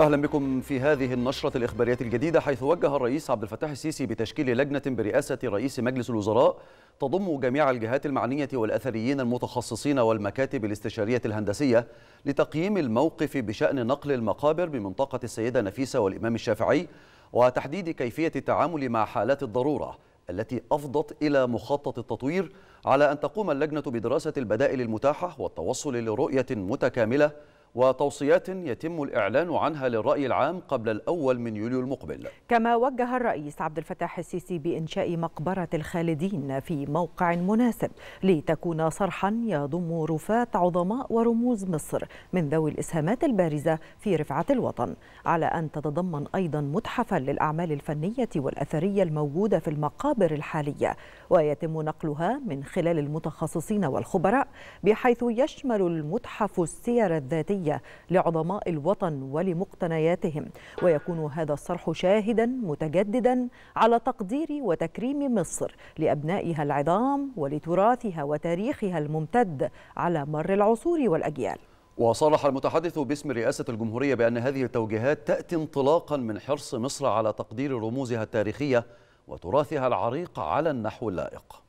اهلا بكم في هذه النشره الاخباريه الجديده حيث وجه الرئيس عبد الفتاح السيسي بتشكيل لجنه برئاسه رئيس مجلس الوزراء تضم جميع الجهات المعنيه والاثريين المتخصصين والمكاتب الاستشاريه الهندسيه لتقييم الموقف بشان نقل المقابر بمنطقه السيده نفيسه والامام الشافعي وتحديد كيفيه التعامل مع حالات الضروره التي أفضت إلى مخطط التطوير على أن تقوم اللجنة بدراسة البدائل المتاحة والتوصل لرؤية متكاملة وتوصيات يتم الإعلان عنها للرأي العام قبل الأول من يوليو المقبل كما وجه الرئيس عبد الفتاح السيسي بإنشاء مقبرة الخالدين في موقع مناسب لتكون صرحا يضم رفات عظماء ورموز مصر من ذوي الإسهامات البارزة في رفعة الوطن على أن تتضمن أيضا متحفا للأعمال الفنية والأثرية الموجودة في المقابر الحالية ويتم نقلها من خلال المتخصصين والخبراء بحيث يشمل المتحف السير الذاتي الشرعية لعظماء الوطن ولمقتنياتهم ويكون هذا الصرح شاهدا متجددا على تقدير وتكريم مصر لأبنائها العظام ولتراثها وتاريخها الممتد على مر العصور والأجيال وصرح المتحدث باسم رئاسة الجمهورية بأن هذه التوجيهات تأتي انطلاقا من حرص مصر على تقدير رموزها التاريخية وتراثها العريق على النحو اللائق